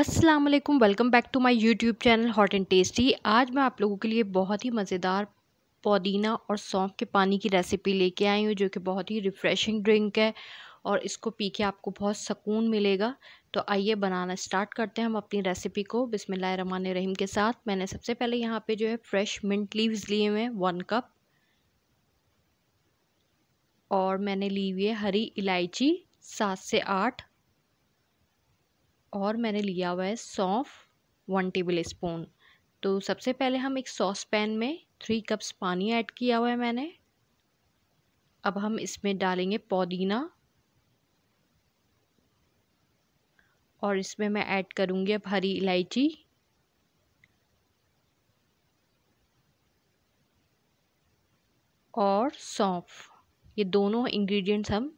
अस्सलाम वालेकुम welcome back to my YouTube channel Hot and Tasty आज मैं आप लोगों के लिए बहुत ही मज़ेदार पुदीना और सौंफ के पानी की रेसिपी लेके आई हूँ जो कि बहुत ही रिफ़्रेशिंग ड्रिंक है और इसको पी के आपको बहुत सुकून मिलेगा तो आइए बनाना स्टार्ट करते हैं हम अपनी रेसिपी को बिसमिल्ल रमान रहीम के साथ मैंने सबसे पहले यहाँ पर जो है फ्रेश मिंट लीव्स लिए हुए हैं वन कप और मैंने ली हुई है हरी इलायची सात से आठ और मैंने लिया हुआ है सौंफ वन टेबल स्पून तो सबसे पहले हम एक सॉस पैन में थ्री कप्स पानी ऐड किया हुआ है मैंने अब हम इसमें डालेंगे पुदीना और इसमें मैं ऐड करूँगी अब हरी इलायची और सौंफ ये दोनों इंग्रेडिएंट्स हम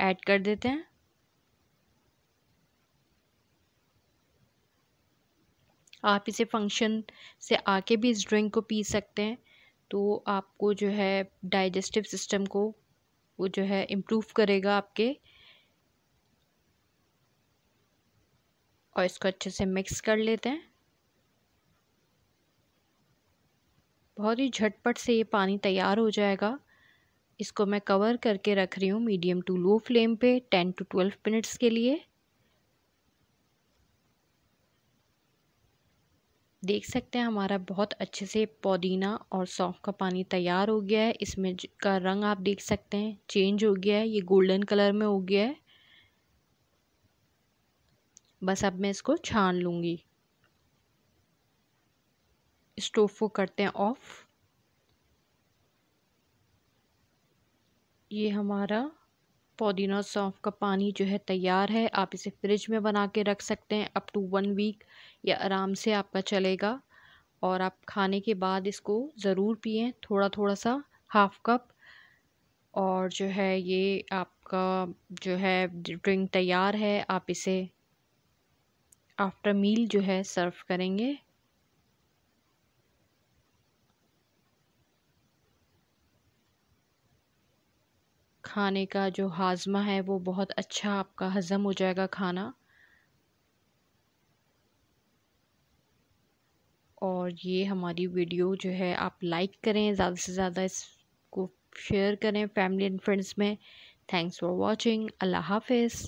ऐड कर देते हैं आप इसे फंक्शन से आके भी इस ड्रिंक को पी सकते हैं तो आपको जो है डाइजेस्टिव सिस्टम को वो जो है इम्प्रूव करेगा आपके और इसको अच्छे से मिक्स कर लेते हैं बहुत ही झटपट से ये पानी तैयार हो जाएगा इसको मैं कवर करके रख रही हूँ मीडियम टू लो फ्लेम पे टेन टू ट्वेल्व मिनट्स के लिए देख सकते हैं हमारा बहुत अच्छे से पुदीना और सौंफ का पानी तैयार हो गया है इसमें का रंग आप देख सकते हैं चेंज हो गया है ये गोल्डन कलर में हो गया है बस अब मैं इसको छान लूँगी स्टोव को करते हैं ऑफ ये हमारा पुदीना सौंफ का पानी जो है तैयार है आप इसे फ्रिज में बना के रख सकते हैं अप टू वन वीक या आराम से आपका चलेगा और आप खाने के बाद इसको ज़रूर पिएँ थोड़ा थोड़ा सा हाफ कप और जो है ये आपका जो है ड्रिंक तैयार है आप इसे आफ्टर मील जो है सर्व करेंगे खाने का जो हाजमा है वो बहुत अच्छा आपका हज़म हो जाएगा खाना और ये हमारी वीडियो जो है आप लाइक करें ज़्यादा से ज़्यादा इसको शेयर करें फैमिली एंड फ्रेंड्स में थैंक्स फॉर वॉचिंग अल्लाह हाफिज़